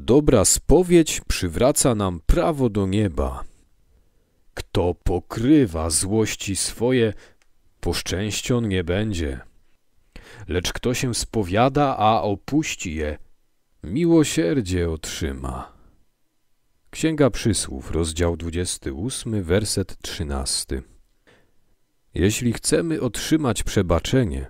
Dobra spowiedź przywraca nam prawo do nieba. Kto pokrywa złości swoje, poszczęścion nie będzie. Lecz kto się spowiada, a opuści je, miłosierdzie otrzyma. Księga Przysłów, rozdział 28, werset 13. Jeśli chcemy otrzymać przebaczenie,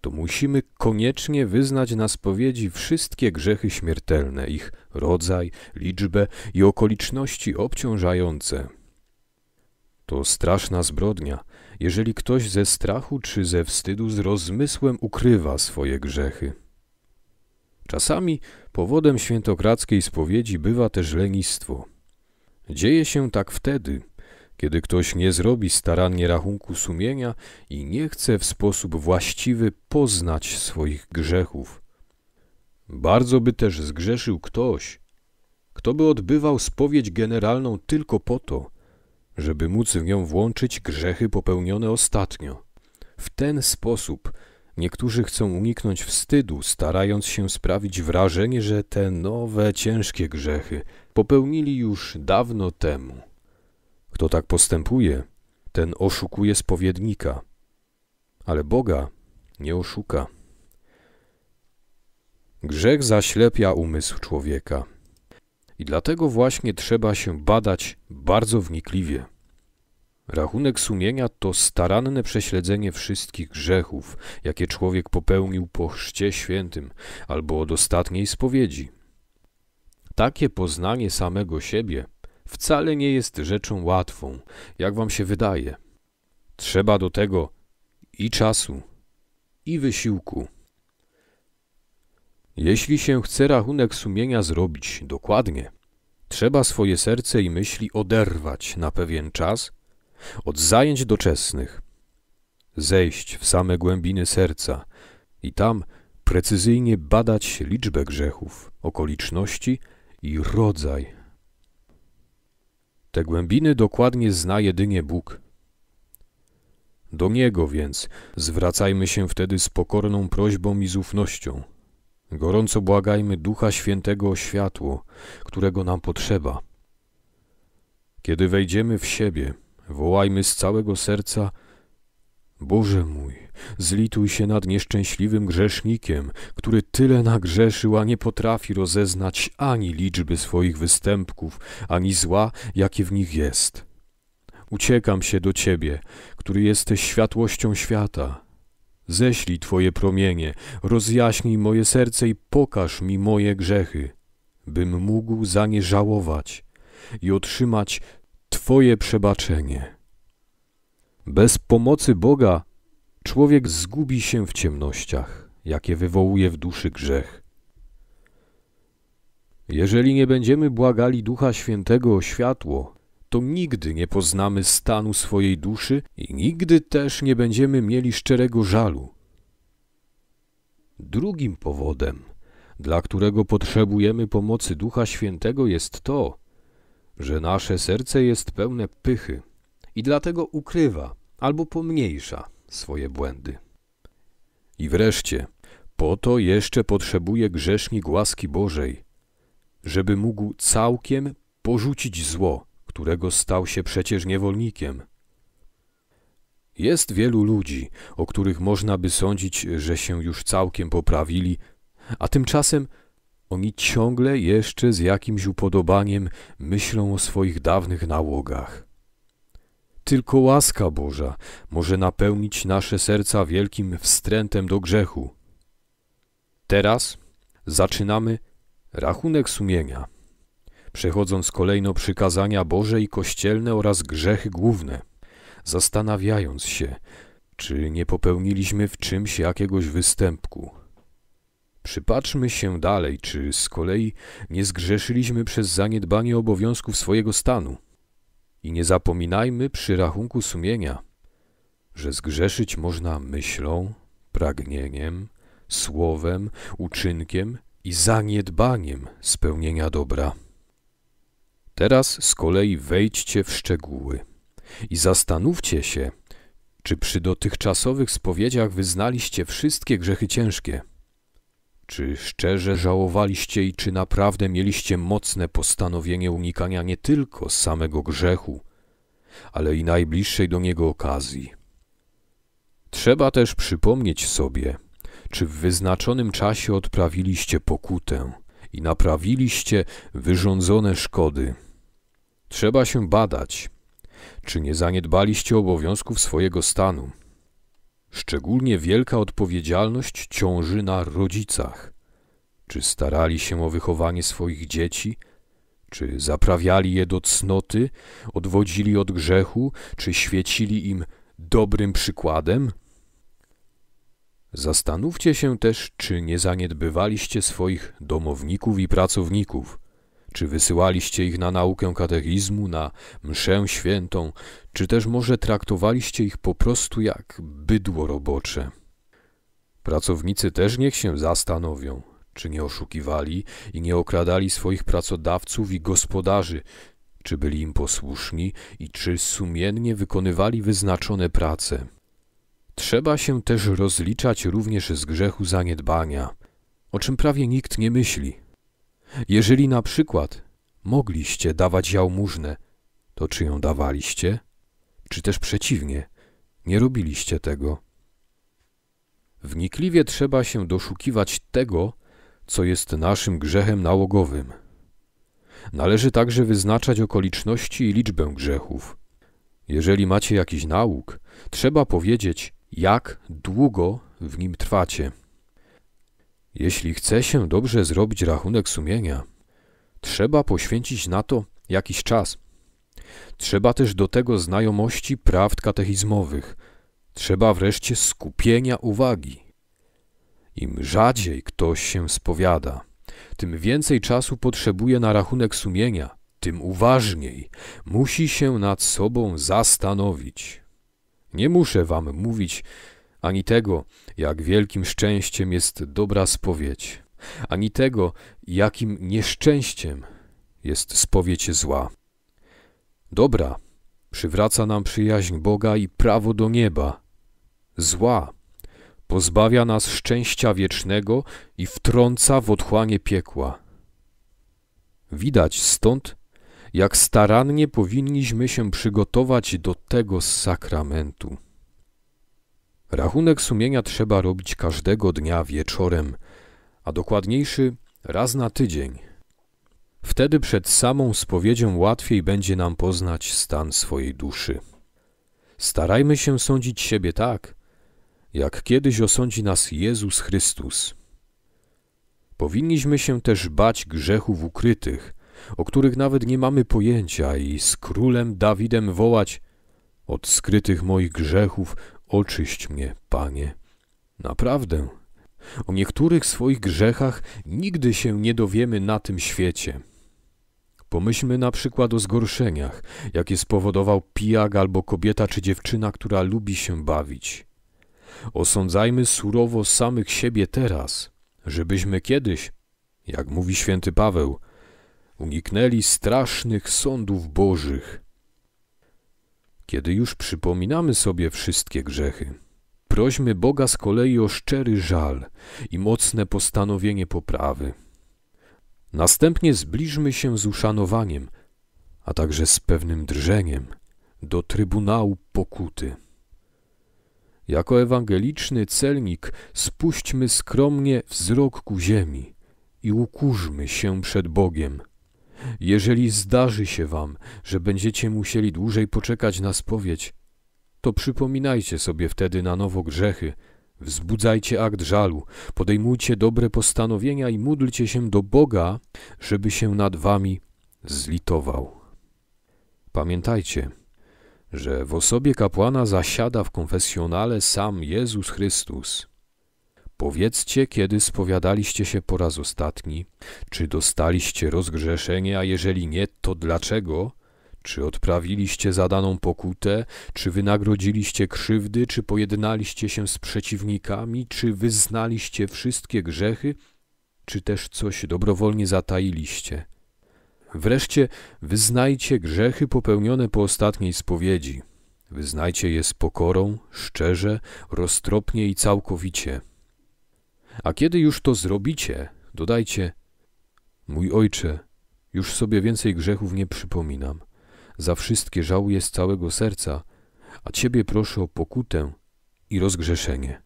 to musimy koniecznie wyznać na spowiedzi wszystkie grzechy śmiertelne, ich rodzaj, liczbę i okoliczności obciążające. To straszna zbrodnia, jeżeli ktoś ze strachu czy ze wstydu z rozmysłem ukrywa swoje grzechy. Czasami powodem świętokradzkiej spowiedzi bywa też lenistwo. Dzieje się tak wtedy, kiedy ktoś nie zrobi starannie rachunku sumienia i nie chce w sposób właściwy poznać swoich grzechów. Bardzo by też zgrzeszył ktoś, kto by odbywał spowiedź generalną tylko po to, żeby móc w nią włączyć grzechy popełnione ostatnio. W ten sposób niektórzy chcą uniknąć wstydu, starając się sprawić wrażenie, że te nowe ciężkie grzechy popełnili już dawno temu. Kto tak postępuje, ten oszukuje spowiednika, ale Boga nie oszuka. Grzech zaślepia umysł człowieka. I dlatego właśnie trzeba się badać bardzo wnikliwie. Rachunek sumienia to staranne prześledzenie wszystkich grzechów, jakie człowiek popełnił po chrzcie świętym albo od ostatniej spowiedzi. Takie poznanie samego siebie wcale nie jest rzeczą łatwą, jak wam się wydaje. Trzeba do tego i czasu, i wysiłku. Jeśli się chce rachunek sumienia zrobić dokładnie, trzeba swoje serce i myśli oderwać na pewien czas od zajęć doczesnych, zejść w same głębiny serca i tam precyzyjnie badać liczbę grzechów, okoliczności i rodzaj te głębiny dokładnie zna jedynie Bóg. Do Niego więc zwracajmy się wtedy z pokorną prośbą i z Gorąco błagajmy Ducha Świętego o światło, którego nam potrzeba. Kiedy wejdziemy w siebie, wołajmy z całego serca – Boże mój, zlituj się nad nieszczęśliwym grzesznikiem, który tyle nagrzeszył, a nie potrafi rozeznać ani liczby swoich występków, ani zła, jakie w nich jest. Uciekam się do Ciebie, który jesteś światłością świata. Ześlij Twoje promienie, rozjaśnij moje serce i pokaż mi moje grzechy, bym mógł za nie żałować i otrzymać Twoje przebaczenie. Bez pomocy Boga człowiek zgubi się w ciemnościach, jakie wywołuje w duszy grzech. Jeżeli nie będziemy błagali Ducha Świętego o światło, to nigdy nie poznamy stanu swojej duszy i nigdy też nie będziemy mieli szczerego żalu. Drugim powodem, dla którego potrzebujemy pomocy Ducha Świętego jest to, że nasze serce jest pełne pychy i dlatego ukrywa albo pomniejsza swoje błędy. I wreszcie, po to jeszcze potrzebuje grzesznik łaski Bożej, żeby mógł całkiem porzucić zło, którego stał się przecież niewolnikiem. Jest wielu ludzi, o których można by sądzić, że się już całkiem poprawili, a tymczasem oni ciągle jeszcze z jakimś upodobaniem myślą o swoich dawnych nałogach. Tylko łaska Boża może napełnić nasze serca wielkim wstrętem do grzechu. Teraz zaczynamy rachunek sumienia, przechodząc kolejno przykazania Boże i kościelne oraz grzechy główne, zastanawiając się, czy nie popełniliśmy w czymś jakiegoś występku. Przypatrzmy się dalej, czy z kolei nie zgrzeszyliśmy przez zaniedbanie obowiązków swojego stanu. I nie zapominajmy przy rachunku sumienia, że zgrzeszyć można myślą, pragnieniem, słowem, uczynkiem i zaniedbaniem spełnienia dobra. Teraz z kolei wejdźcie w szczegóły i zastanówcie się, czy przy dotychczasowych spowiedziach wyznaliście wszystkie grzechy ciężkie. Czy szczerze żałowaliście i czy naprawdę mieliście mocne postanowienie unikania nie tylko samego grzechu, ale i najbliższej do niego okazji? Trzeba też przypomnieć sobie, czy w wyznaczonym czasie odprawiliście pokutę i naprawiliście wyrządzone szkody. Trzeba się badać, czy nie zaniedbaliście obowiązków swojego stanu. Szczególnie wielka odpowiedzialność ciąży na rodzicach. Czy starali się o wychowanie swoich dzieci? Czy zaprawiali je do cnoty, odwodzili od grzechu, czy świecili im dobrym przykładem? Zastanówcie się też, czy nie zaniedbywaliście swoich domowników i pracowników, czy wysyłaliście ich na naukę katechizmu, na mszę świętą, czy też może traktowaliście ich po prostu jak bydło robocze? Pracownicy też niech się zastanowią, czy nie oszukiwali i nie okradali swoich pracodawców i gospodarzy, czy byli im posłuszni i czy sumiennie wykonywali wyznaczone prace. Trzeba się też rozliczać również z grzechu zaniedbania, o czym prawie nikt nie myśli. Jeżeli na przykład mogliście dawać jałmużnę, to czy ją dawaliście? Czy też przeciwnie, nie robiliście tego? Wnikliwie trzeba się doszukiwać tego, co jest naszym grzechem nałogowym. Należy także wyznaczać okoliczności i liczbę grzechów. Jeżeli macie jakiś nałóg, trzeba powiedzieć, jak długo w nim trwacie. Jeśli chce się dobrze zrobić rachunek sumienia, trzeba poświęcić na to jakiś czas. Trzeba też do tego znajomości prawd katechizmowych. Trzeba wreszcie skupienia uwagi. Im rzadziej ktoś się spowiada, tym więcej czasu potrzebuje na rachunek sumienia, tym uważniej musi się nad sobą zastanowić. Nie muszę wam mówić, ani tego, jak wielkim szczęściem jest dobra spowiedź, ani tego, jakim nieszczęściem jest spowiedź zła. Dobra przywraca nam przyjaźń Boga i prawo do nieba. Zła pozbawia nas szczęścia wiecznego i wtrąca w otchłanie piekła. Widać stąd, jak starannie powinniśmy się przygotować do tego sakramentu. Rachunek sumienia trzeba robić każdego dnia wieczorem, a dokładniejszy raz na tydzień. Wtedy przed samą spowiedzią łatwiej będzie nam poznać stan swojej duszy. Starajmy się sądzić siebie tak, jak kiedyś osądzi nas Jezus Chrystus. Powinniśmy się też bać grzechów ukrytych, o których nawet nie mamy pojęcia, i z królem Dawidem wołać: Od skrytych moich grzechów oczyść mnie, Panie. Naprawdę. O niektórych swoich grzechach nigdy się nie dowiemy na tym świecie. Pomyślmy na przykład o zgorszeniach, jakie spowodował pijak albo kobieta czy dziewczyna, która lubi się bawić. Osądzajmy surowo samych siebie teraz, żebyśmy kiedyś, jak mówi święty Paweł, uniknęli strasznych sądów bożych. Kiedy już przypominamy sobie wszystkie grzechy, prośmy Boga z kolei o szczery żal i mocne postanowienie poprawy. Następnie zbliżmy się z uszanowaniem, a także z pewnym drżeniem do Trybunału Pokuty. Jako ewangeliczny celnik spuśćmy skromnie wzrok ku ziemi i ukurzmy się przed Bogiem – jeżeli zdarzy się wam, że będziecie musieli dłużej poczekać na spowiedź, to przypominajcie sobie wtedy na nowo grzechy, wzbudzajcie akt żalu, podejmujcie dobre postanowienia i módlcie się do Boga, żeby się nad wami zlitował. Pamiętajcie, że w osobie kapłana zasiada w konfesjonale sam Jezus Chrystus. Powiedzcie, kiedy spowiadaliście się po raz ostatni, czy dostaliście rozgrzeszenie, a jeżeli nie, to dlaczego? Czy odprawiliście zadaną pokutę, czy wynagrodziliście krzywdy, czy pojednaliście się z przeciwnikami, czy wyznaliście wszystkie grzechy, czy też coś dobrowolnie zatailiście? Wreszcie wyznajcie grzechy popełnione po ostatniej spowiedzi. Wyznajcie je z pokorą, szczerze, roztropnie i całkowicie. A kiedy już to zrobicie, dodajcie: Mój ojcze, już sobie więcej grzechów nie przypominam. Za wszystkie żałuję z całego serca, a ciebie proszę o pokutę i rozgrzeszenie.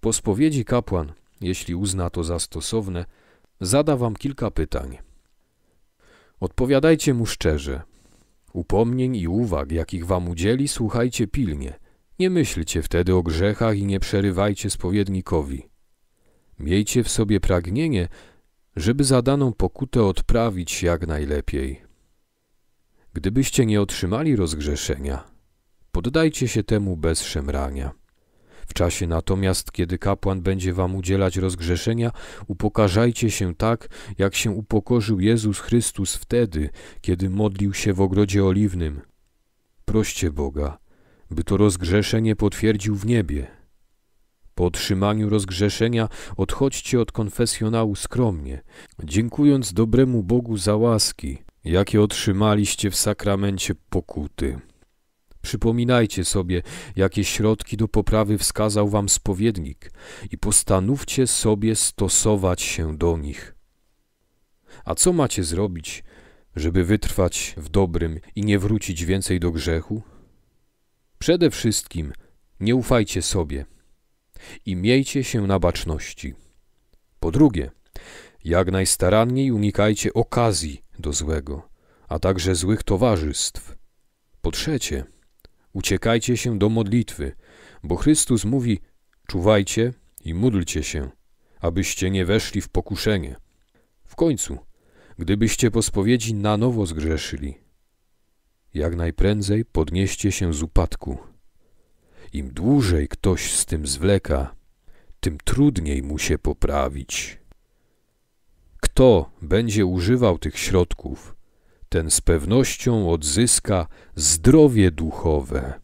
Po spowiedzi kapłan, jeśli uzna to za stosowne, zada wam kilka pytań. Odpowiadajcie mu szczerze. Upomnień i uwag, jakich wam udzieli, słuchajcie pilnie, nie myślcie wtedy o grzechach i nie przerywajcie spowiednikowi. Miejcie w sobie pragnienie, żeby za daną pokutę odprawić jak najlepiej. Gdybyście nie otrzymali rozgrzeszenia, poddajcie się temu bez szemrania. W czasie natomiast, kiedy kapłan będzie wam udzielać rozgrzeszenia, upokarzajcie się tak, jak się upokorzył Jezus Chrystus wtedy, kiedy modlił się w ogrodzie oliwnym. Proście Boga, by to rozgrzeszenie potwierdził w niebie. Po otrzymaniu rozgrzeszenia odchodźcie od konfesjonału skromnie, dziękując dobremu Bogu za łaski, jakie otrzymaliście w sakramencie pokuty. Przypominajcie sobie, jakie środki do poprawy wskazał wam spowiednik i postanówcie sobie stosować się do nich. A co macie zrobić, żeby wytrwać w dobrym i nie wrócić więcej do grzechu? Przede wszystkim nie ufajcie sobie i miejcie się na baczności. Po drugie, jak najstaranniej unikajcie okazji do złego, a także złych towarzystw. Po trzecie, uciekajcie się do modlitwy, bo Chrystus mówi: czuwajcie i módlcie się, abyście nie weszli w pokuszenie. W końcu, gdybyście po spowiedzi na nowo zgrzeszyli, jak najprędzej podnieście się z upadku. Im dłużej ktoś z tym zwleka, tym trudniej mu się poprawić. Kto będzie używał tych środków, ten z pewnością odzyska zdrowie duchowe.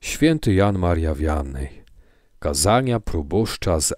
Święty Jan Maria Wiannej, kazania proboszcza z